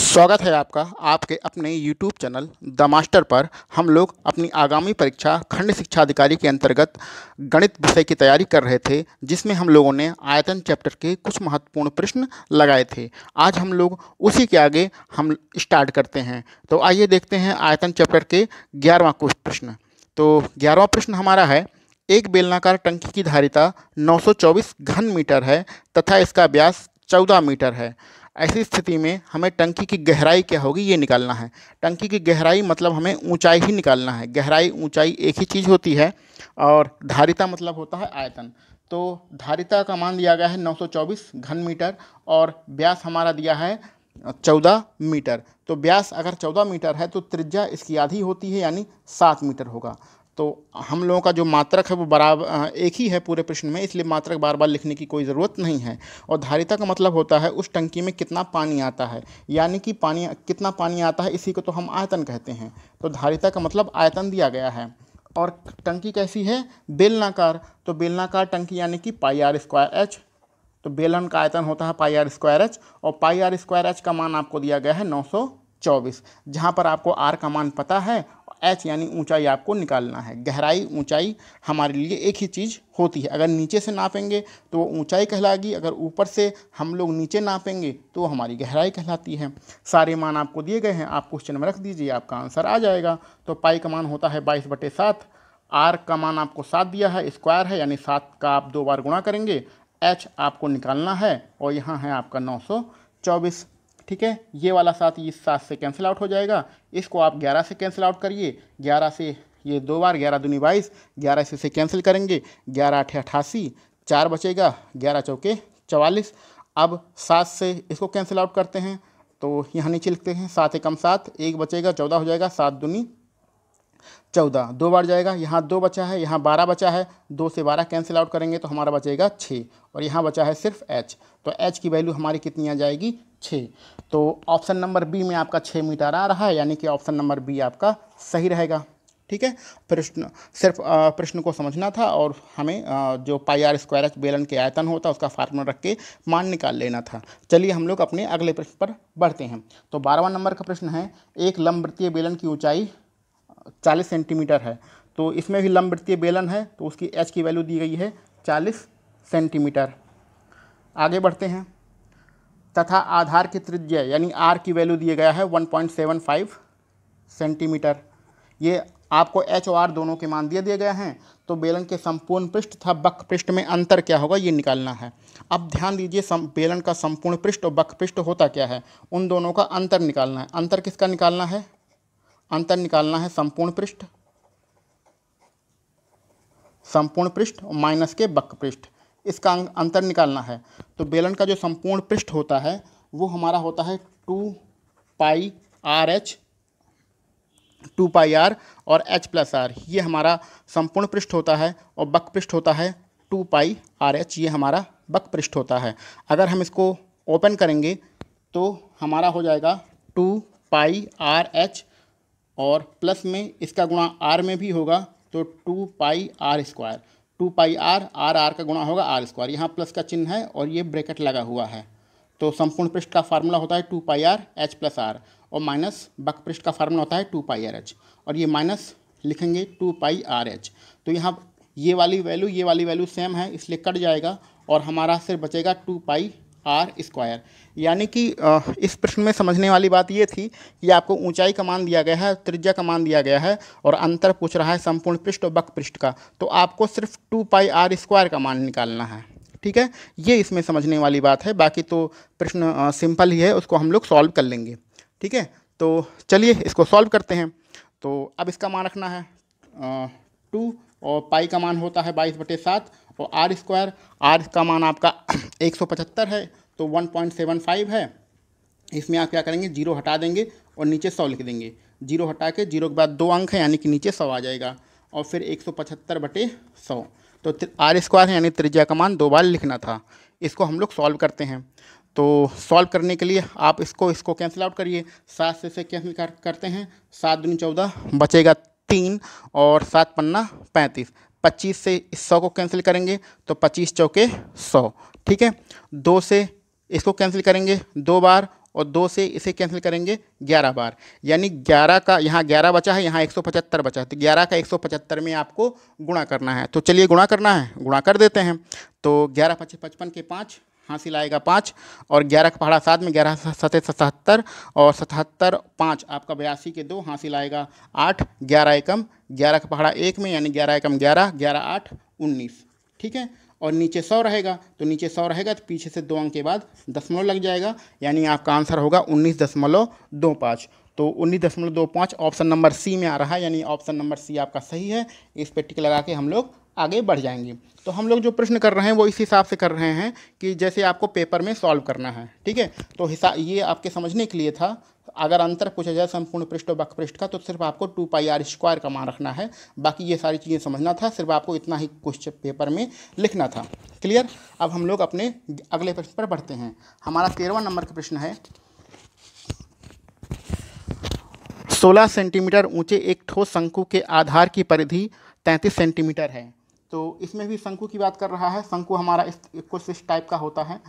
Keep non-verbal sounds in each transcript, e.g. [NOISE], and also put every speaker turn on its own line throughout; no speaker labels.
स्वागत है आपका आपके अपने YouTube चैनल द मास्टर पर हम लोग अपनी आगामी परीक्षा खंड शिक्षा अधिकारी के अंतर्गत गणित विषय की तैयारी कर रहे थे जिसमें हम लोगों ने आयतन चैप्टर के कुछ महत्वपूर्ण प्रश्न लगाए थे आज हम लोग उसी के आगे हम स्टार्ट करते हैं तो आइए देखते हैं आयतन चैप्टर के ग्यारहवा कुछ प्रश्न तो ग्यारहवा प्रश्न हमारा है एक बेलनाकार टंकी की धारिता नौ घन मीटर है तथा इसका व्यास चौदह मीटर है ऐसी स्थिति में हमें टंकी की गहराई क्या होगी ये निकालना है टंकी की गहराई मतलब हमें ऊंचाई ही निकालना है गहराई ऊंचाई एक ही चीज़ होती है और धारिता मतलब होता है आयतन तो धारिता का मान दिया गया है 924 घन मीटर और ब्यास हमारा दिया है 14 मीटर तो ब्यास अगर 14 मीटर है तो त्रिज्या इसकी आधी होती है यानी सात मीटर होगा तो हम लोगों का जो मात्रक है वो बराबर एक ही है पूरे प्रश्न में इसलिए मात्रक बार बार लिखने की कोई ज़रूरत नहीं है और धारिता का मतलब होता है उस टंकी में कितना पानी आता है यानी कि पानी कितना पानी आता है इसी को तो हम आयतन कहते हैं तो धारिता का मतलब आयतन दिया गया है और टंकी कैसी है बेलनाकार तो बेलनाकार टंकी यानी कि पाई आर स्क्वायर एच तो बेलन का आयतन होता है पाई आर स्क्वायर एच और पाई आर स्क्वायर एच का मान आपको दिया गया है नौ सौ चौबीस जहाँ पर आपको आर का मान पता है एच यानी ऊंचाई आपको निकालना है गहराई ऊंचाई हमारे लिए एक ही चीज़ होती है अगर नीचे से नापेंगे तो वो ऊंचाई कहलाएगी अगर ऊपर से हम लोग नीचे नापेंगे तो वो हमारी गहराई कहलाती है सारे मान आपको दिए गए हैं आप क्वेश्चन में रख दीजिए आपका आंसर आ जाएगा तो पाई का मान होता है बाईस बटे सात आर का मान आपको सात दिया है स्क्वायर है यानी सात का आप दो बार गुणा करेंगे एच आपको निकालना है और यहाँ है आपका नौ सौ चौबीस ठीक है ये वाला साथ इस सात से कैंसिल आउट हो जाएगा इसको आप ग्यारह से कैंसिल आउट करिए ग्यारह से ये दो बार ग्यारह दूनी बाईस ग्यारह से, इसे कैंसिल करेंगे ग्यारह आठ अट्ठासी चार बचेगा ग्यारह चौके चवालीस अब सात से इसको कैंसिल आउट करते हैं तो यहाँ नीचे लिखते हैं सात एकम सात एक बचेगा चौदह हो जाएगा सात दूनी चौदह दो बार जाएगा यहाँ दो बचा है यहाँ बारह बचा है दो से बारह कैंसिल आउट करेंगे तो हमारा बचेगा छः और यहाँ बचा है सिर्फ एच तो एच की वैल्यू हमारी कितनी आ जाएगी छः तो ऑप्शन नंबर बी में आपका छः मीटर आ रहा है यानी कि ऑप्शन नंबर बी आपका सही रहेगा ठीक है प्रश्न सिर्फ प्रश्न को समझना था और हमें जो पाई आर स्क्वायर एच बेलन के आयतन होता है उसका फार्मूला रख के मान निकाल लेना था चलिए हम लोग अपने अगले प्रश्न पर बढ़ते हैं तो बारहवा नंबर का प्रश्न है एक लंबवृत्तीय बेलन की ऊंचाई चालीस सेंटीमीटर है तो इसमें भी लंबवृत्तीय बेलन है तो उसकी एच की वैल्यू दी गई है चालीस सेंटीमीटर आगे बढ़ते हैं तथा आधार की त्रिज्या यानी आर की वैल्यू दिया गया है 1.75 सेंटीमीटर ये आपको एच और आर दोनों के मान दिए दिए गए हैं तो बेलन के संपूर्ण पृष्ठ तथा बक पृष्ठ में अंतर क्या होगा ये निकालना है अब ध्यान दीजिए बेलन का संपूर्ण पृष्ठ और बक पृष्ठ होता क्या है उन दोनों का अंतर निकालना है अंतर किसका निकालना है अंतर निकालना है संपूर्ण पृष्ठ संपूर्ण पृष्ठ और माइनस के बक पृष्ठ इसका अंतर निकालना है तो बेलन का जो संपूर्ण पृष्ठ होता है वो हमारा होता है two pi R H two pi R और एच प्लस आर ये हमारा संपूर्ण पृष्ठ होता है और बक पृष्ठ होता है टू पाई आर एच ये हमारा बक पृष्ठ होता है अगर हम इसको ओपन करेंगे तो हमारा हो जाएगा टू पाई आर एच और प्लस में इसका गुणा आर में भी होगा तो two pi R square two pi R R R का गुणा होगा आर स्क्वायर यहाँ प्लस का चिन्ह है और ये ब्रैकेट लगा हुआ है तो संपूर्ण पृष्ठ का फार्मूला होता है two pi R H plus R और माइनस बक पृष्ठ का फार्मूला होता है टू पाई आर एच और ये माइनस लिखेंगे टू पाई आर एच तो यहाँ ये वाली वैल्यू ये वाली वैल्यू सेम है इसलिए कट जाएगा और हमारा सिर्फ बचेगा टू पाई आर स्क्वायर यानी कि इस प्रश्न में समझने वाली बात ये थी कि आपको ऊंचाई का मान दिया गया है त्रिज्या का मान दिया गया है और अंतर पूछ रहा है संपूर्ण पृष्ठ और बक पृष्ठ का तो आपको सिर्फ टू पाई आर स्क्वायर का मान निकालना है ठीक है ये इसमें समझने वाली बात है बाकी तो प्रश्न सिंपल ही है उसको हम लोग सॉल्व कर लेंगे ठीक है तो चलिए इसको सॉल्व करते हैं तो अब इसका मान रखना है टू और पाई का मान होता है बाईस बटे सात और आर स्क्वायर आर का मान आपका [CLEARS THROAT] एक सौ पचहत्तर है तो वन पॉइंट सेवन फाइव है इसमें आप क्या करेंगे जीरो हटा देंगे और नीचे सौ लिख देंगे जीरो हटा के जीरो के बाद दो अंक है यानी कि नीचे सौ आ जाएगा और फिर एक सौ पचहत्तर बटे सौ तो आर स्क्वायर है यानी त्रिज्या का मान दो बार लिखना था इसको हम लोग सॉल्व करते हैं तो सॉल्व करने के लिए आप इसको इसको कैंसिल आउट करिए सात से से कैंसिल कर, करते हैं सात दून चौदह बचेगा तीन और सात पन्ना पैंतीस पच्चीस से इस सौ को कैंसिल करेंगे तो पच्चीस चौके सौ ठीक है दो से इसको कैंसिल करेंगे दो बार और दो से इसे कैंसिल करेंगे ग्यारह बार यानी ग्यारह का यहाँ ग्यारह बचा है यहाँ एक सौ पचहत्तर बचा है तो ग्यारह का एक सौ पचहत्तर में आपको गुणा करना है तो चलिए गुणा करना है गुणा कर देते हैं तो ग्यारह पच्चीस पचपन के पाँच हासिल आएगा पाँच और ग्यारह का पहाड़ा सात में ग्यारह सतह सतहत्तर और सतहत्तर पाँच आपका बयासी के दो हासिल आएगा आठ ग्यारह एकम ग्यारह का पहाड़ा एक में यानी ग्यारह एकम ग्यारह ग्यारह आठ उन्नीस ठीक है और नीचे सौ रहेगा तो नीचे सौ रहेगा तो पीछे से दो अंक के बाद दशमलव लग जाएगा यानी आपका आंसर होगा उन्नीस दशमलव दो पाँच तो उन्नीस दशमलव दो पाँच ऑप्शन नंबर सी में आ रहा है यानी ऑप्शन नंबर सी आपका सही है इस पर टिक लगा के हम लोग आगे बढ़ जाएंगी तो हम लोग जो प्रश्न कर रहे हैं वो इस हिसाब से कर रहे हैं कि जैसे आपको पेपर में सॉल्व करना है ठीक है तो हिसाब ये आपके समझने के लिए था अगर अंतर पूछा जाए संपूर्ण पृष्ठ और बक पृष्ठ का तो सिर्फ आपको टू पाई आर स्क्वायर का मान रखना है बाकी ये सारी चीज़ें समझना था सिर्फ आपको इतना ही क्वेश्चन पेपर में लिखना था क्लियर अब हम लोग अपने अगले प्रश्न पर बढ़ते हैं हमारा तेरहवा नंबर का प्रश्न है सोलह सेंटीमीटर ऊंचे एक ठोस शंकु के आधार की परिधि तैंतीस सेंटीमीटर है तो इसमें भी शंकु की बात कर रहा है शंकु हमारा इस कुछ इस टाइप का होता है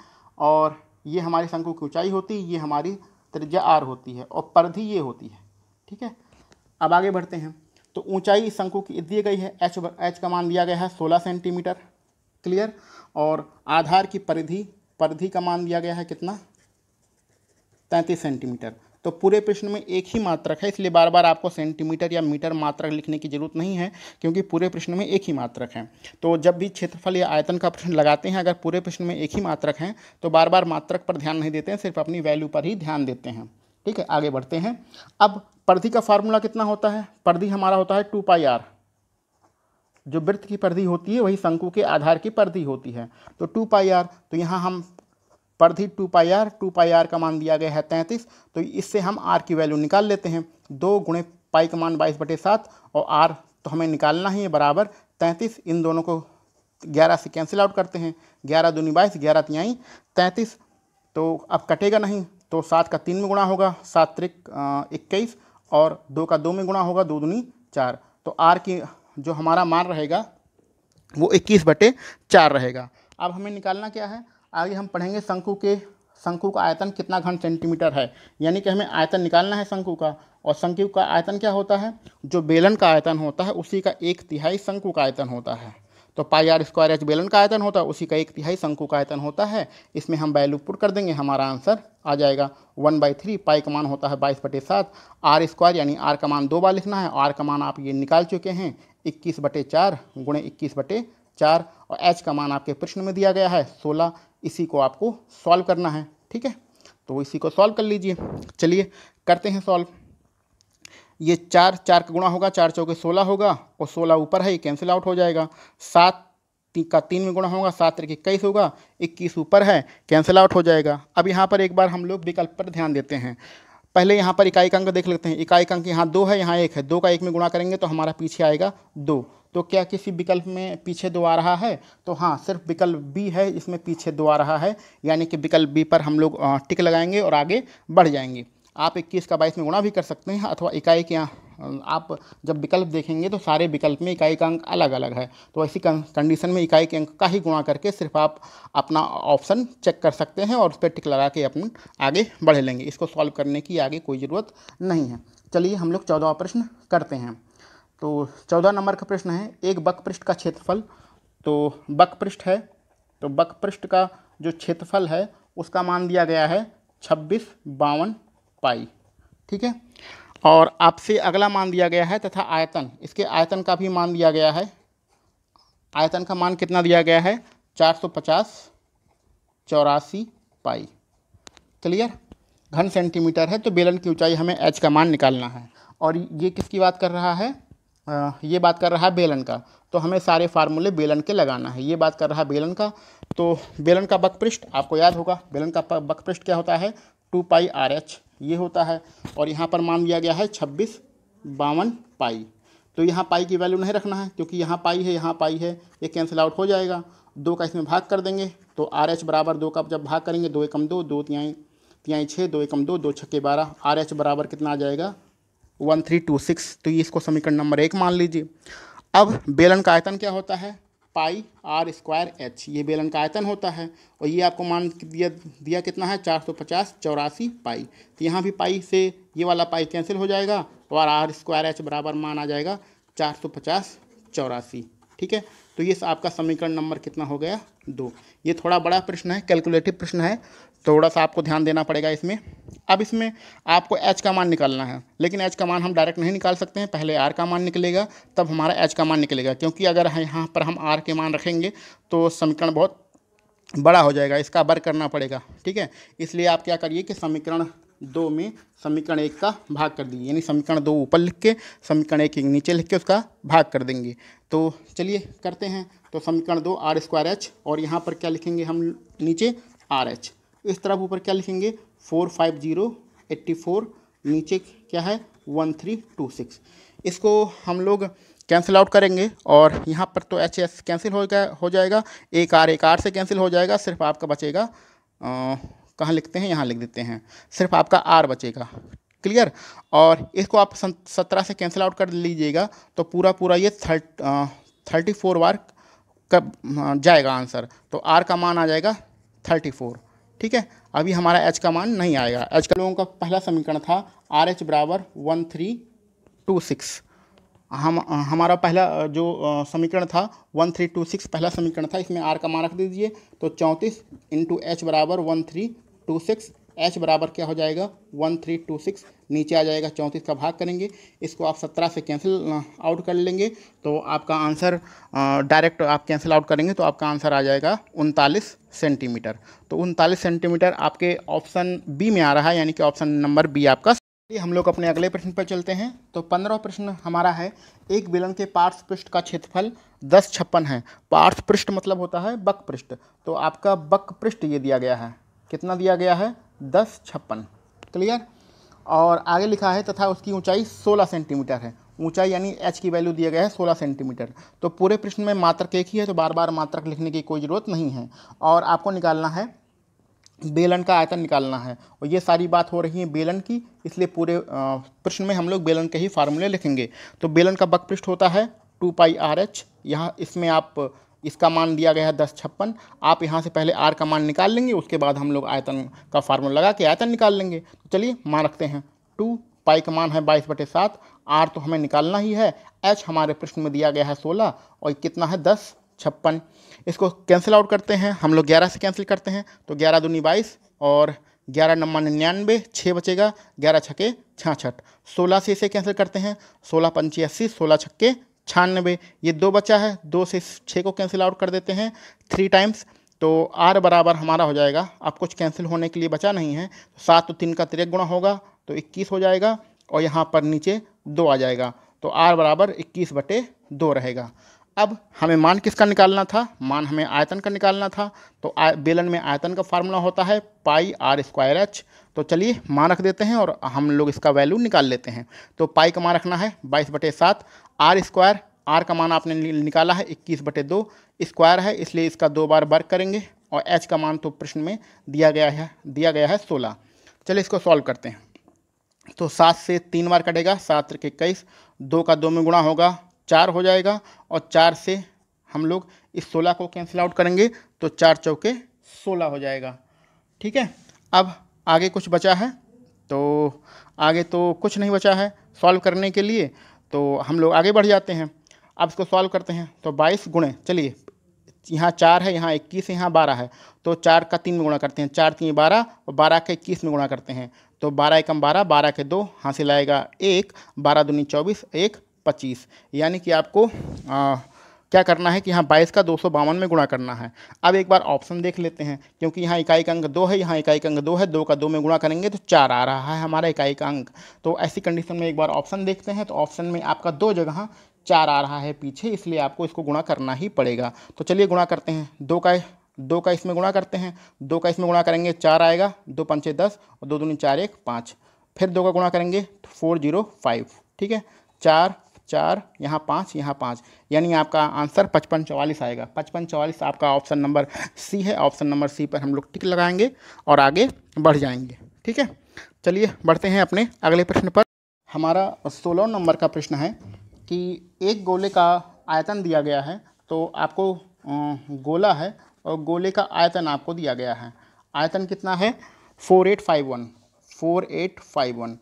और ये हमारी शंकु की ऊंचाई होती है ये हमारी त्रिज्या आर होती है और परधि ये होती है ठीक है अब आगे बढ़ते हैं तो ऊंचाई इस शंकु की दी गई है एच एच का मान दिया गया है सोलह सेंटीमीटर क्लियर और आधार की परिधि परिधि का मान दिया गया है कितना तैंतीस सेंटीमीटर तो पूरे प्रश्न में एक ही मात्रक है इसलिए बार बार आपको सेंटीमीटर या मीटर मात्रक लिखने की जरूरत नहीं है क्योंकि पूरे प्रश्न में एक ही मात्रक है तो जब भी क्षेत्रफल या आयतन का प्रश्न लगाते हैं अगर पूरे प्रश्न में एक ही मात्रक है तो बार बार मात्रक पर ध्यान नहीं देते हैं सिर्फ अपनी वैल्यू पर ही ध्यान देते हैं ठीक है आगे बढ़ते हैं अब परधि का फार्मूला कितना होता है परधि हमारा होता है टू पाई आर जो वृत्त की परधि होती है वही शंकु के आधार की परधि होती है तो टू पाई आर तो यहाँ हम परधि two pi R two pi R का मान दिया गया है तैंतीस तो इससे हम आर की वैल्यू निकाल लेते हैं दो गुणे पाई का मान बाईस बटे सात और आर तो हमें निकालना ही है बराबर तैंतीस इन दोनों को ग्यारह से कैंसिल आउट करते हैं ग्यारह दूनी बाईस ग्यारह तिहाई तैंतीस तो अब कटेगा नहीं तो सात का तीन में गुणा होगा सात त्रिक इक्कीस और दो का दो में गुणा होगा दो दूनी चार तो आर की जो हमारा मान रहेगा वो इक्कीस बटे चार रहेगा अब हमें निकालना क्या है आगे हम पढ़ेंगे शंकु के शंकु का आयतन कितना घन सेंटीमीटर है यानी कि हमें आयतन निकालना है शंकु का और शंकु का आयतन क्या होता है जो बेलन का आयतन होता है उसी का एक तिहाई शंकु का आयतन होता है तो पाई आर स्क्वायर एच बेलन का आयतन होता है उसी का एक तिहाई शंकु का आयतन होता है इसमें हम वैल्यू पुट कर देंगे हमारा आंसर आ जाएगा वन बाई थ्री पाई का मान होता है बाईस बटे सात आर स्क्वायर यानी आर का मान दो बार लिखना है आर का मान आप ये निकाल चुके हैं इक्कीस बटे चार गुणे इक्कीस बटे चार और एच का मान आपके प्रश्न में दिया गया है सोलह इसी को आपको सॉल्व करना है ठीक है तो इसी को सॉल्व कर लीजिए चलिए करते हैं सॉल्व ये चार चार का गुणा होगा चार चौके सोलह होगा और सोलह ऊपर है ये कैंसिल आउट हो जाएगा सात ती, का तीन में गुणा होगा सात तरीके इक्कीस होगा इक्कीस ऊपर है कैंसिल आउट हो जाएगा अब यहाँ पर एक बार हम लोग विकल्प पर ध्यान देते हैं पहले यहाँ पर इकाई का अंक देख लेते हैं इकाई का अंक यहाँ दो है यहाँ एक है दो का एक में गुणा करेंगे तो हमारा पीछे आएगा दो तो क्या किसी विकल्प में पीछे दो आ रहा है तो हाँ सिर्फ विकल्प बी है इसमें पीछे दो आ रहा है यानी कि विकल्प बी पर हम लोग टिक लगाएंगे और आगे बढ़ जाएंगे आप इक्कीस का बाईस में गुणा भी कर सकते हैं अथवा इकाई के आप जब विकल्प देखेंगे तो सारे विकल्प में इकाई का अंक अलग अलग है तो ऐसी कंडीशन में इकाई के अंक का ही गुणा करके सिर्फ आप अपना ऑप्शन चेक कर सकते हैं और उस पर टिक लगा के अपन आगे बढ़ लेंगे इसको सॉल्व करने की आगे कोई ज़रूरत नहीं है चलिए हम लोग चौदह प्रश्न करते हैं तो चौदह नंबर का प्रश्न है एक बक पृष्ठ का क्षेत्रफल तो बक पृष्ठ है तो बक पृष्ठ का जो क्षेत्रफल है उसका मान दिया गया है छब्बीस बावन पाई ठीक है और आपसे अगला मान दिया गया है तथा आयतन इसके आयतन का भी मान दिया गया है आयतन का मान कितना दिया गया है चार सौ पचास चौरासी पाई क्लियर घन सेंटीमीटर है तो बेलन की ऊंचाई हमें एच का मान निकालना है और ये किसकी बात कर रहा है ये बात कर रहा है बेलन का तो हमें सारे फार्मूले बेलन के लगाना है ये बात कर रहा है बेलन का तो बेलन का बकपृष्ठ आपको याद होगा बेलन का बकपृष्ठ क्या होता है टू पाई आर एच ये होता है और यहाँ पर मान लिया गया है छब्बीस बावन पाई तो यहाँ पाई की वैल्यू नहीं रखना है क्योंकि यहाँ पाई है यहाँ पाई है ये कैंसिल आउट हो जाएगा दो का इसमें भाग कर देंगे तो आर एच बराबर दो का जब भाग करेंगे दो एकम दो दो तिहाई तिहाई छः दो एकम दो दो छक्के बारह आर एच बराबर कितना आ जाएगा वन थ्री टू सिक्स तो ये इसको समीकरण नंबर एक मान लीजिए अब बेलन का आयतन क्या होता है पाई आर स्क्वायर एच ये बेलन का आयतन होता है और ये आपको मान दिया दिया कितना है चार सौ पचास चौरासी पाई तो यहाँ भी पाई से ये वाला पाई कैंसिल हो जाएगा और तो आर स्क्वायर एच बराबर मान आ जाएगा चार सौ पचास चौरासी ठीक है तो ये आपका समीकरण नंबर कितना हो गया दो ये थोड़ा बड़ा प्रश्न है कैलकुलेटिव प्रश्न है थोड़ा सा आपको ध्यान देना पड़ेगा इसमें अब इसमें आपको एच का मान निकालना है लेकिन एच का मान हम डायरेक्ट नहीं निकाल सकते हैं पहले आर का मान निकलेगा तब हमारा एच का मान निकलेगा क्योंकि अगर यहाँ पर हम आर के मान रखेंगे तो समीकरण बहुत बड़ा हो जाएगा इसका वर्ग करना पड़ेगा ठीक है इसलिए आप क्या करिए कि समीकरण दो में समीकरण एक का भाग कर दीजिए यानी समीकरण दो ऊपर लिख के समीकरण एक नीचे लिख के उसका भाग कर देंगे तो चलिए करते हैं तो समीकरण दो आर स्क्वायर एच और यहाँ पर क्या लिखेंगे हम नीचे आर एच इस तरफ ऊपर क्या लिखेंगे four five zero eighty four नीचे क्या है वन थ्री टू सिक्स इसको हम लोग कैंसिल आउट करेंगे और यहाँ पर तो एच एस कैंसिल हो गया हो जाएगा एक आर एक आर से कैंसिल हो जाएगा सिर्फ आपका बचेगा कहाँ लिखते हैं यहाँ लिख देते हैं सिर्फ आपका आर बचेगा क्लियर और इसको आप सत्रह से कैंसिल आउट कर लीजिएगा तो पूरा पूरा ये थर्ट थर्टी फोर बार कब जाएगा आंसर तो आर का मान आ जाएगा थर्टी फोर ठीक है अभी हमारा एच का मान नहीं आएगा एच का लोगों का पहला समीकरण था आर एच बराबर वन थ्री टू सिक्स हम हमारा पहला जो समीकरण था वन थ्री टू सिक्स पहला समीकरण था इसमें आर का मान रख दीजिए तो चौंतीस इंटू एच बराबर one three two six H बराबर क्या हो जाएगा वन थ्री टू सिक्स नीचे आ जाएगा चौंतीस का भाग करेंगे इसको आप सत्रह से कैंसिल आउट कर लेंगे तो आपका आंसर डायरेक्ट आप कैंसिल आउट करेंगे तो आपका आंसर आ जाएगा उनतालीस सेंटीमीटर तो उनतालीस सेंटीमीटर आपके ऑप्शन बी में आ रहा है यानी कि ऑप्शन नंबर बी आपका हम लोग अपने अगले प्रश्न पर चलते हैं तो पंद्रह प्रश्न हमारा है एक बिलन के पार्श्व पृष्ठ का क्षेत्रफल दस छप्पन है पार्श्व पृष्ठ मतलब होता है बक पृष्ठ तो आपका बक पृष्ठ ये दिया गया है कितना दिया गया है दस छप्पन क्लियर और आगे लिखा है तथा उसकी ऊंचाई 16 सेंटीमीटर है ऊंचाई यानी एच की वैल्यू दिया गया है 16 सेंटीमीटर तो पूरे प्रश्न में मात्रक एक ही है तो बार बार मात्रक लिखने की कोई ज़रूरत नहीं है और आपको निकालना है बेलन का आयतन निकालना है और ये सारी बात हो रही है बेलन की इसलिए पूरे प्रश्न में हम लोग बेलन के ही फार्मूले लिखेंगे तो बेलन का बक पृष्ठ होता है टू पाई आर एच यहाँ इसमें आप इसका मान दिया गया है दस छप्पन आप यहाँ से पहले आर का मान निकाल लेंगे उसके बाद हम लोग आयतन का फार्मूला लगा के आयतन निकाल लेंगे तो चलिए मान रखते हैं टू पाई का मान है बाईस बटे सात आर तो हमें निकालना ही है एच हमारे प्रश्न में दिया गया है सोलह और कितना है दस छप्पन इसको कैंसिल आउट करते हैं हम लोग ग्यारह से कैंसिल करते हैं तो ग्यारह दूनी बाईस और ग्यारह नम्मा निन्यानवे छः बचेगा ग्यारह छके छाछठ सोलह से इसे कैंसिल करते हैं सोलह पंची अस्सी सोलह छक्के छानबे ये दो बचा है दो से छः को कैंसिल आउट कर देते हैं थ्री टाइम्स तो आर बराबर हमारा हो जाएगा अब कुछ कैंसिल होने के लिए बचा नहीं है तो सात तो तीन का तिरक गुणा होगा तो इक्कीस हो जाएगा और यहाँ पर नीचे दो आ जाएगा तो आर बराबर इक्कीस बटे दो रहेगा अब हमें मान किसका निकालना था मान हमें आयतन का निकालना था तो बेलन में आयतन का फार्मूला होता है पाई आर स्क्वायर एच तो चलिए मान रख देते हैं और हम लोग इसका वैल्यू निकाल लेते हैं तो पाई का मान रखना है बाईस बटे सात आर स्क्वायर आर का मान आपने निकाला है इक्कीस बटे दो स्क्वायर है इसलिए इसका दो बार वर्क करेंगे और एच का मान तो प्रश्न में दिया गया है दिया गया है सोलह चलिए इसको सॉल्व करते हैं तो सात से तीन बार कटेगा सात के इक्कीस दो का दो में गुणा होगा चार हो जाएगा और चार से हम लोग इस सोलह को कैंसिल आउट करेंगे तो चार चौके सोलह हो जाएगा ठीक है अब आगे कुछ बचा है तो आगे तो कुछ नहीं बचा है सॉल्व करने के लिए तो हम लोग आगे बढ़ जाते हैं अब इसको सॉल्व करते हैं तो बाईस गुणे चलिए यहाँ चार है यहाँ इक्कीस है यहाँ बारह है तो चार का तीन में गुणा करते हैं चार तीन बारह और बारह का इक्कीस में गुणा करते हैं तो बारह एकम बारह बारह के दो हासिल आएगा एक बारह दूनी चौबीस एक पच्चीस यानी कि आपको आ, क्या करना है कि यहाँ बाईस का दो में गुणा करना है अब एक बार ऑप्शन देख लेते हैं क्योंकि यहाँ इकाई का अंक दो है यहाँ इकाई का अंक दो है दो का दो में गुणा करेंगे तो चार आ रहा है हमारा इकाई का अंक तो ऐसी कंडीशन में एक बार ऑप्शन देखते हैं तो ऑप्शन में आपका दो जगह चार आ रहा है पीछे इसलिए आपको इसको गुणा करना ही पड़ेगा तो चलिए गुणा करते हैं दो का दो का इसमें गुणा करते हैं दो का इसमें गुणा करेंगे चार आएगा दो पंचे दस और दो दूनी चार एक पाँच फिर दो का गुणा करेंगे तो फोर जीरो फाइव ठीक है चार चार यहाँ पाँच यहाँ पाँच यानी आपका आंसर पचपन चौवालीस आएगा पचपन चवालीस आपका ऑप्शन नंबर सी है ऑप्शन नंबर सी पर हम लोग टिक लगाएंगे और आगे बढ़ जाएंगे ठीक है चलिए बढ़ते हैं अपने अगले प्रश्न पर हमारा सोलह नंबर का प्रश्न है कि एक गोले का आयतन दिया गया है तो आपको गोला है और गोले का आयतन आपको दिया गया है आयतन कितना है four eight five one four eight five one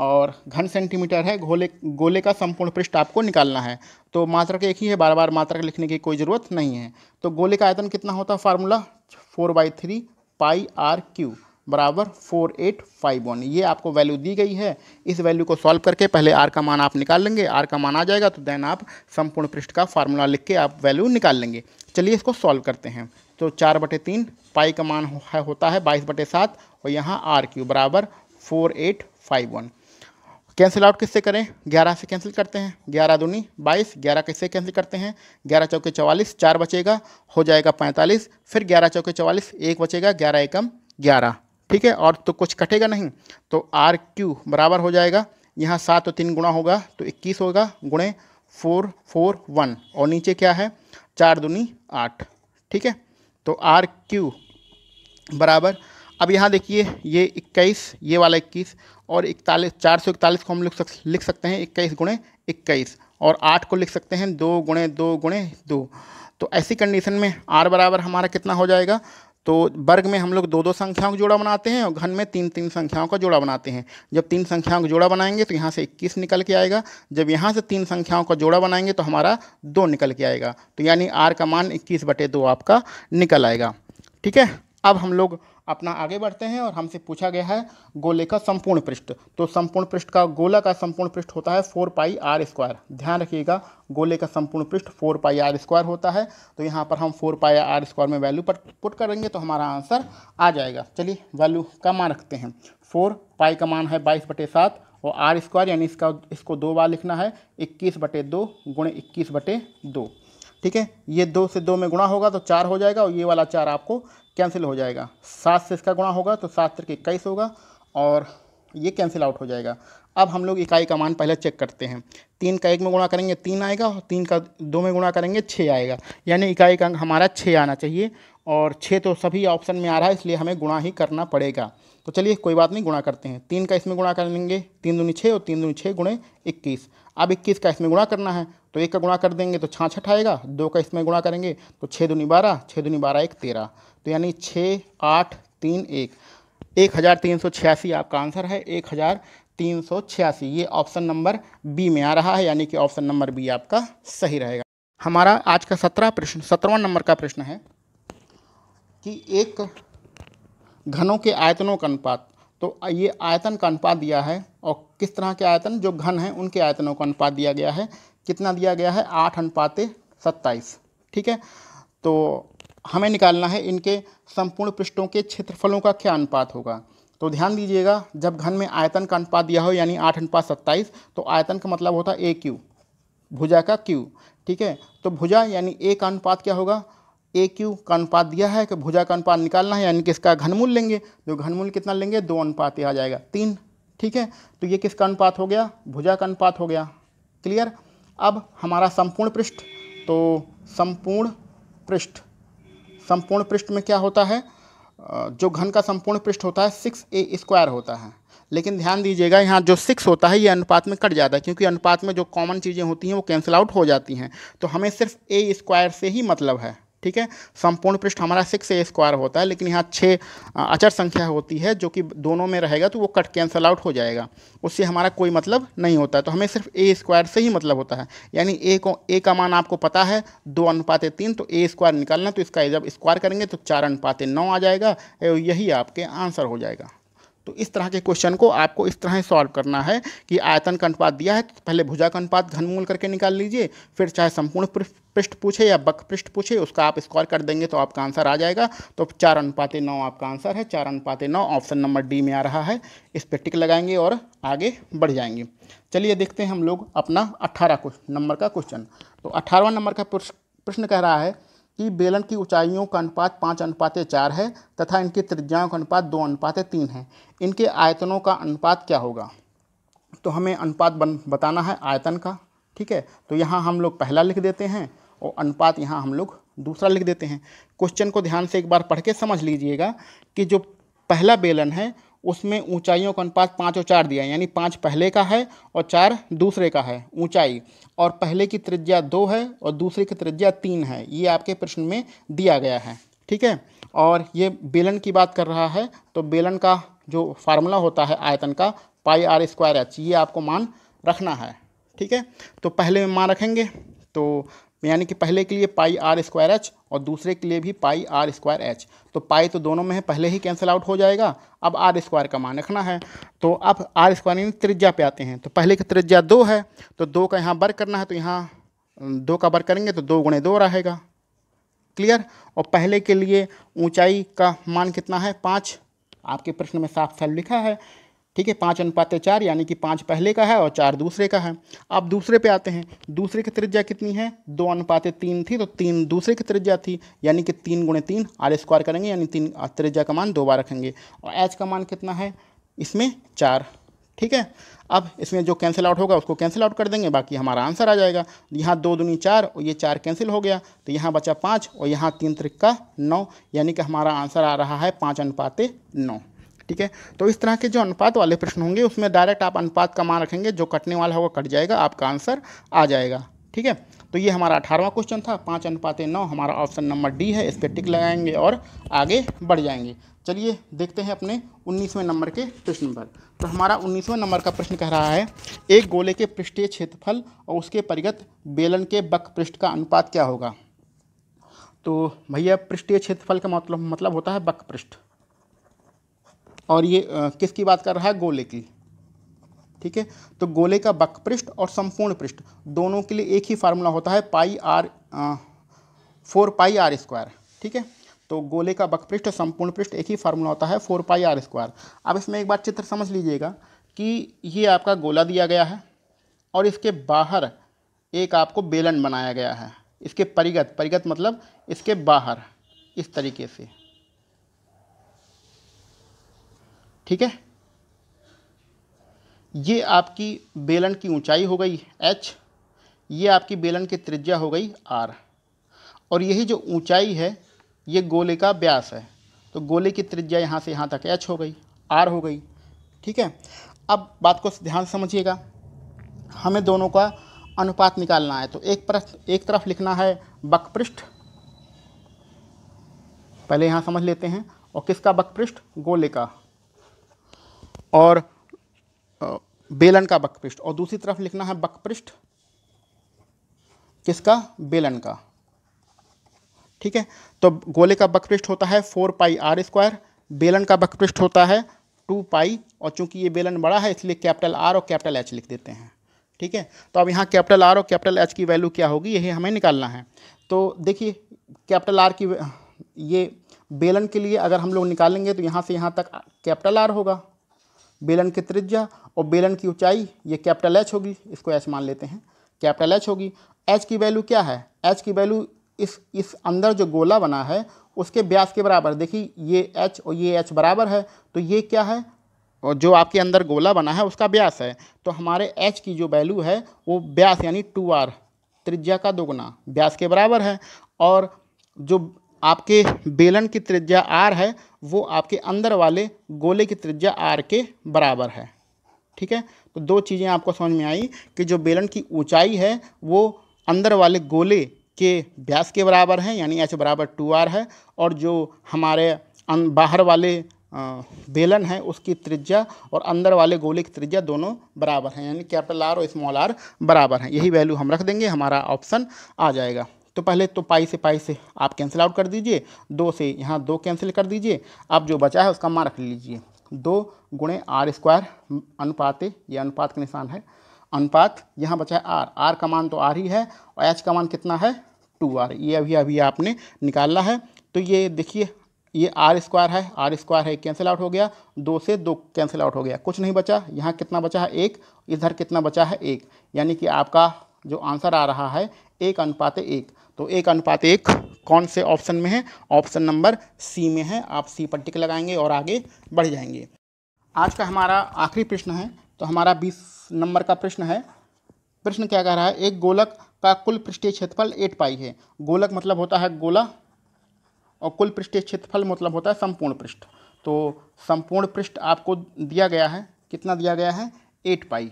और घन सेंटीमीटर है घोले गोले का संपूर्ण पृष्ठ आपको निकालना है तो मात्रक एक ही है बार बार मात्रक लिखने की कोई ज़रूरत नहीं है तो गोले का आयतन कितना होता है formula four by three pi R cube बराबर फोर एट फाइव वन ये आपको वैल्यू दी गई है इस वैल्यू को सॉल्व करके पहले आर का मान आप निकाल लेंगे आर का मान आ जाएगा तो देन आप संपूर्ण पृष्ठ का फार्मूला लिख के आप वैल्यू निकाल लेंगे चलिए इसको सॉल्व करते हैं तो चार बटे तीन पाई का मान हो, है, होता है बाईस बटे सात और यहाँ आर क्यू बराबर four eight five one cancel out किससे करें 11 से कैंसिल करते हैं 11 दूनी 22 11 किससे कैंसिल करते हैं 11 चौके चवालीस चार बचेगा हो जाएगा 45 फिर 11 चौके चवालीस एक बचेगा 11 एकम 11 ठीक है और तो कुछ कटेगा नहीं तो आर क्यू बराबर हो जाएगा यहाँ सात और तीन गुणा होगा तो इक्कीस होगा गुणे फोर फोर वन और नीचे क्या है चार दूनी आठ ठीक है तो आर क्यू बराबर अब यहाँ देखिए ये इक्कीस ये वाला इक्कीस और इकतालीस चार सौ इकतालीस को हम लोग लिख सकते हैं इक्कीस गुणे इक्कीस और आठ को लिख सकते हैं दो गुणे दो गुणे दो तो ऐसी कंडीशन में आर बराबर हमारा कितना हो जाएगा तो वर्ग में हम लोग दो दो संख्याओं का जोड़ा बनाते हैं और घन में तीन तीन संख्याओं का जोड़ा बनाते हैं जब तीन संख्याओं का जोड़ा बनाएंगे तो यहाँ से 21 निकल के आएगा जब यहाँ से तीन संख्याओं का जोड़ा बनाएंगे तो हमारा दो निकल के आएगा तो यानी आर का मान इक्कीस बटे दो आपका निकल आएगा ठीक है अब हम लोग अपना आगे बढ़ते हैं और हमसे पूछा गया है गोले का संपूर्ण पृष्ठ तो संपूर्ण पृष्ठ का गोला का संपूर्ण पृष्ठ होता है फोर पाई आर स्क्वायर ध्यान रखिएगा गोले का संपूर्ण पृष्ठ फोर पाई आर स्क्वायर होता है तो यहाँ पर हम फोर पाई आर स्क्वायर में वैल्यू पर पुट करेंगे तो हमारा आंसर आ जाएगा चलिए वैल्यू का मान रखते हैं फोर पाई का मान है बाईस बटे सात और आर स्क्वायर यानी इसका इसको दो बार लिखना है इक्कीस बटे दो गुणे इक्कीस बटे दो ठीक है ये दो से दो में गुणा होगा तो चार हो जाएगा और ये वाला चार आपको कैंसिल हो जाएगा सात से इसका गुणा होगा तो सात तरह इक्कीस होगा और ये कैंसिल आउट हो जाएगा अब हम लोग इकाई का मान पहले चेक करते हैं तीन का एक में गुणा करेंगे तीन आएगा और तीन का दो में गुणा करेंगे छः आएगा यानी इकाई का अंक हमारा छः आना चाहिए और छः तो सभी ऑप्शन में आ रहा है इसलिए हमें गुणा ही करना पड़ेगा तो चलिए कोई बात नहीं गुणा करते हैं तीन का इसमें गुणा करेंगे तीन दूनी छः और तीन दूनी छः गुणे इक्कीस अब इक्कीस का इसमें गुणा करना है तो एक का गुणा कर देंगे तो छाछठ आएगा दो का इसमें गुणा करेंगे तो छः दूनी बारह छः दूनी बारह एक तेरह तो यानी छः आठ तीन एक एक हज़ार तीन सौ छियासी आपका आंसर है एक हज़ार तीन सौ छियासी ये ऑप्शन नंबर बी में आ रहा है यानी कि ऑप्शन नंबर बी आपका सही रहेगा हमारा आज का सत्रह प्रश्न सत्रहवा नंबर का प्रश्न है कि एक घनों के आयतनों का अनुपात तो ये आयतन का अनुपात दिया है और किस तरह के आयतन जो घन हैं उनके आयतनों का अनुपात दिया गया है कितना दिया गया है आठ अनुपात सत्ताईस ठीक है तो हमें निकालना है इनके संपूर्ण पृष्ठों के क्षेत्रफलों का क्या अनुपात होगा तो ध्यान दीजिएगा जब घन में आयतन का अनुपात दिया हो यानी आठ अनुपात सत्ताईस तो आयतन का मतलब होता है ए क्यू भुजा का क्यू ठीक है तो भुजा यानी ए का अनुपात क्या होगा ए क्यू का अनुपात दिया है कि भुजा का अनुपात निकालना है यानी कि इसका घनमूल लेंगे जो घनमूल कितना लेंगे दो अनुपात आ जाएगा तीन ठीक है तो ये किसका अनुपात हो गया भुजा का अनुपात हो गया क्लियर अब हमारा संपूर्ण पृष्ठ तो संपूर्ण पृष्ठ संपूर्ण पृष्ठ में क्या होता है जो घन का संपूर्ण पृष्ठ होता है सिक्स ए स्क्वायर होता है लेकिन ध्यान दीजिएगा यहाँ जो सिक्स होता है ये अनुपात में कट जाता है क्योंकि अनुपात में जो कॉमन चीज़ें होती हैं वो कैंसिल आउट हो जाती हैं तो हमें सिर्फ ए स्क्वायर से ही मतलब है ठीक है संपूर्ण पृष्ठ हमारा सिक्स ए स्क्वायर होता है लेकिन यहाँ छः अचर संख्या होती है जो कि दोनों में रहेगा तो वो कट कैंसल आउट हो जाएगा उससे हमारा कोई मतलब नहीं होता है तो हमें सिर्फ ए स्क्वायर से ही मतलब होता है यानी ए को ए का मान आपको पता है दो अनुपात तीन तो ए स्क्वायर निकालना तो इसका जब स्क्वायर करेंगे तो चार अनुपात नौ आ जाएगा यही आपके आंसर हो जाएगा तो इस तरह के क्वेश्चन को आपको इस तरह सॉल्व करना है कि आयतन का अनुपात दिया है तो पहले भुजा का अनुपात घनमूल करके निकाल लीजिए फिर चाहे संपूर्ण पृष्ठ पूछे या बक पृष्ठ पूछे उसका आप स्कोर कर देंगे तो आपका आंसर आ जाएगा तो चार अनुपाते नौ आपका आंसर है चार अनुपाते नौ ऑप्शन नंबर डी में आ रहा है इस पर टिक लगाएंगे और आगे बढ़ जाएंगे चलिए देखते हैं हम लोग अपना अट्ठारह नंबर का क्वेश्चन तो अट्ठारहवा नंबर का प्रश्न कह रहा है कि बेलन की ऊंचाइयों का अनुपात पाँच अनुपात चार है तथा इनकी त्रिज्याओं का अनुपात दो अनुपात तीन है इनके आयतनों का अनुपात क्या होगा तो हमें अनुपात बन बताना है आयतन का ठीक है तो यहाँ हम लोग पहला लिख देते हैं और अनुपात यहाँ हम लोग दूसरा लिख देते हैं क्वेश्चन को ध्यान से एक बार पढ़ के समझ लीजिएगा कि जो पहला बेलन है उसमें ऊंचाइयों का अनुपात पाँच और चार दिया है यानी पाँच पहले का है और चार दूसरे का है ऊंचाई और पहले की त्रिज्या दो है और दूसरे की त्रिज्या तीन है ये आपके प्रश्न में दिया गया है ठीक है और ये बेलन की बात कर रहा है तो बेलन का जो फार्मूला होता है आयतन का पाई आर स्क्वायर एच ये आपको मान रखना है ठीक है तो पहले मान रखेंगे तो यानी कि पहले के लिए पाई आर स्क्वायर एच और दूसरे के लिए भी पाई आर स्क्वायर एच तो पाई तो दोनों में है पहले ही कैंसिल आउट हो जाएगा अब आर स्क्वायर का मान रखना है तो अब आर स्क्वायर यानी त्रिज्या पे आते हैं तो पहले की त्रिज्या दो है तो दो का यहाँ वर्ग करना है तो यहाँ दो का वर्ग करेंगे तो दो गुणे दो रहेगा क्लियर और पहले के लिए ऊँचाई का मान कितना है पाँच आपके प्रश्न में साफ साफ लिखा है ठीक है पाँच अनुपात चार यानी कि पाँच पहले का है और चार दूसरे का है अब दूसरे पे आते हैं दूसरे की त्रिज्या कितनी है दो अनुपात तीन थी तो तीन दूसरे की त्रिज्या थी यानी कि तीन गुणे तीन आर स्क्वायर करेंगे यानी तीन त्रिज्या का मान दो बार रखेंगे और एच का मान कितना है इसमें चार ठीक है अब इसमें जो कैंसिल आउट होगा उसको कैंसिल आउट कर देंगे बाकी हमारा आंसर आ जाएगा यहाँ दो दुनी चार और ये चार कैंसिल हो गया तो यहाँ बचा पाँच और यहाँ तीन त्रिक का नौ यानी कि हमारा आंसर आ रहा है पाँच अनुपाते नौ ठीक है तो इस तरह के जो अनुपात वाले प्रश्न होंगे उसमें डायरेक्ट आप अनुपात का मान रखेंगे जो कटने वाला होगा कट जाएगा आपका आंसर आ जाएगा ठीक है तो ये हमारा अठारहवा क्वेश्चन था पाँच अनुपात नौ हमारा ऑप्शन नंबर डी है इस पर टिक लगाएंगे और आगे बढ़ जाएंगे चलिए देखते हैं अपने उन्नीसवें नंबर के प्रश्न पर तो हमारा उन्नीसवें नंबर का प्रश्न कह रहा है एक गोले के पृष्ठीय क्षेत्रफल और उसके परिगत बेलन के बक पृष्ठ का अनुपात क्या होगा तो भैया पृष्ठीय क्षेत्रफल का मतलब मतलब होता है बक पृष्ठ और ये किसकी बात कर रहा है गोले की ठीक है तो गोले का बक पृष्ठ और संपूर्ण पृष्ठ दोनों के लिए एक ही फार्मूला होता है pi R four pi R square ठीक है तो गोले का बक पृष्ठ संपूर्ण पृष्ठ एक ही फार्मूला होता है फोर पाई आर स्क्वायर अब इसमें एक बार चित्र समझ लीजिएगा कि ये आपका गोला दिया गया है और इसके बाहर एक आपको बेलन बनाया गया है इसके परिगत परिगत मतलब इसके बाहर इस तरीके से ठीक है ये आपकी बेलन की ऊंचाई हो गई एच ये आपकी बेलन की त्रिज्या हो गई आर और यही जो ऊंचाई है ये गोले का व्यास है तो गोले की त्रिज्या यहाँ से यहाँ तक एच हो गई आर हो गई ठीक है अब बात को ध्यान समझिएगा हमें दोनों का अनुपात निकालना है तो एक तरफ एक तरफ लिखना है बकपृष्ठ पहले यहाँ समझ लेते हैं और किसका बकपृष्ठ गोले का और बेलन का बकपृष्ठ और दूसरी तरफ लिखना है बकपृष्ठ किसका बेलन का ठीक है तो गोले का बकपृष्ठ होता है फोर पाई आर स्क्वायर बेलन का बकपृष्ठ होता है टू पाई और चूंकि ये बेलन बड़ा है इसलिए कैपिटल आर और कैपिटल एच लिख देते हैं ठीक है तो अब यहाँ कैपिटल आर और कैपिटल एच की वैल्यू क्या होगी यही हमें निकालना है तो देखिए कैपिटल आर की ये बेलन के लिए अगर हम लोग निकालेंगे तो यहाँ से यहाँ तक कैपिटल आर होगा बेलन की त्रिज्या और बेलन की ऊंचाई ये कैपिटल एच होगी इसको एच मान लेते हैं कैपिटल एच होगी एच की वैल्यू क्या है एच की वैल्यू इस इस अंदर जो गोला बना है उसके ब्यास के बराबर देखिए ये एच और ये एच बराबर है तो ये क्या है और जो आपके अंदर गोला बना है उसका ब्यास है तो हमारे एच की जो वैल्यू है वो ब्यास यानी टू आर त्रिज्या का दोगुना ब्यास के बराबर है और जो आपके बेलन की त्रिज्या आर है वो आपके अंदर वाले गोले की त्रिज्या आर के बराबर है ठीक है तो दो चीज़ें आपको समझ में आई कि जो बेलन की ऊंचाई है वो अंदर वाले गोले के व्यास के बराबर है यानी एच बराबर टू आर है और जो हमारे अं-, बाहर वाले बेलन है उसकी त्रिज्या और अंदर वाले गोले की त्रिज्या दोनों बराबर हैं यानी कैपिटल आर और स्मॉल आर बराबर हैं यही वैल्यू हम रख देंगे हमारा ऑप्शन आ जाएगा तो पहले तो पाई से पाई से आप कैंसिल आउट कर दीजिए दो से यहाँ दो कैंसिल कर दीजिए अब जो बचा है उसका मान रख लीजिए दो गुणे आर स्क्वायर अनुपात ये अनुपात का निशान है अनुपात यहाँ बचा है आर आर का मान तो आर ही है और एच का मान कितना है टू आर ये अभी अभी आपने निकालना है तो ये देखिए ये आर स्क्वायर है आर स्क्वायर है कैंसिल आउट हो गया दो से दो कैंसिल आउट हो गया कुछ नहीं बचा यहाँ कितना बचा है एक इधर कितना बचा है एक यानी कि आपका जो आंसर आ रहा है एक अनुपात एक तो एक अनुपात एक कौन से ऑप्शन में है ऑप्शन नंबर सी में है आप सी पर टिक लगाएंगे और आगे बढ़ जाएंगे आज का हमारा आखिरी प्रश्न है तो हमारा बीस नंबर का प्रश्न है प्रश्न क्या कह रहा है एक गोलक का कुल पृष्ठीय क्षेत्रफल एट पाई है गोलक मतलब होता है गोला और कुल पृष्ठीय क्षेत्रफल मतलब होता है संपूर्ण पृष्ठ तो संपूर्ण पृष्ठ आपको दिया गया है कितना दिया गया है एट पाई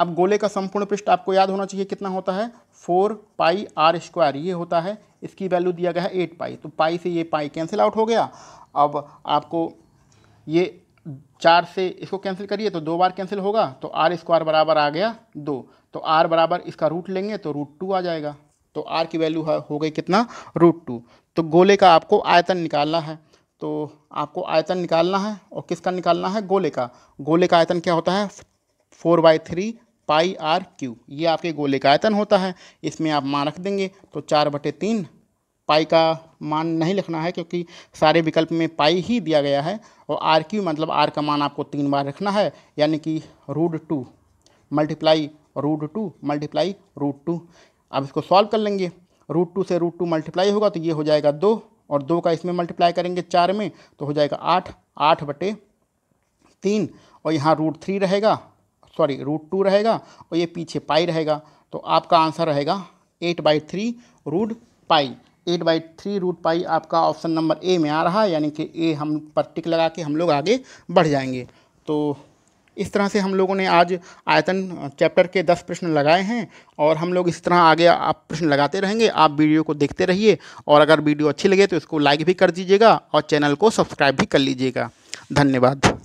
अब गोले का संपूर्ण पृष्ठ आपको याद होना चाहिए कितना होता है फोर पाई आर स्क्वायर ये होता है इसकी वैल्यू दिया गया है एट पाई तो पाई से ये पाई कैंसिल आउट हो गया अब आपको ये चार से इसको कैंसिल करिए तो दो बार कैंसिल होगा तो आर स्क्वायर बराबर आ गया दो तो आर बराबर इसका रूट लेंगे तो रूट टू आ जाएगा तो आर की वैल्यू हो गई कितना रूट टू तो गोले का आपको आयतन निकालना है तो आपको आयतन निकालना है और किसका निकालना है गोले का गोले का आयतन क्या होता है four by three pi R cube ये आपके गोले का आयतन होता है इसमें आप मान रख देंगे तो चार बटे तीन पाई का मान नहीं लिखना है क्योंकि सारे विकल्प में पाई ही दिया गया है और आर क्यू मतलब आर का मान आपको तीन बार रखना है यानी कि root two multiply root two multiply root two अब इसको सॉल्व कर लेंगे रूट टू से रूट टू मल्टीप्लाई होगा तो ये हो जाएगा दो और दो का इसमें मल्टीप्लाई करेंगे चार में तो हो जाएगा आठ आठ बटे तीन और यहाँ रूट थ्री रहेगा सॉरी रूट टू रहेगा और ये पीछे पाई रहेगा तो आपका आंसर रहेगा eight by three root pi eight by three root pi आपका ऑप्शन नंबर ए में आ रहा है यानी कि ए हम पर टिक लगा के हम लोग आगे बढ़ जाएंगे तो इस तरह से हम लोगों ने आज आयतन चैप्टर के दस प्रश्न लगाए हैं और हम लोग इस तरह आगे आप प्रश्न लगाते रहेंगे आप वीडियो को देखते रहिए और अगर वीडियो अच्छी लगे तो इसको लाइक भी कर दीजिएगा और चैनल को सब्सक्राइब भी कर लीजिएगा धन्यवाद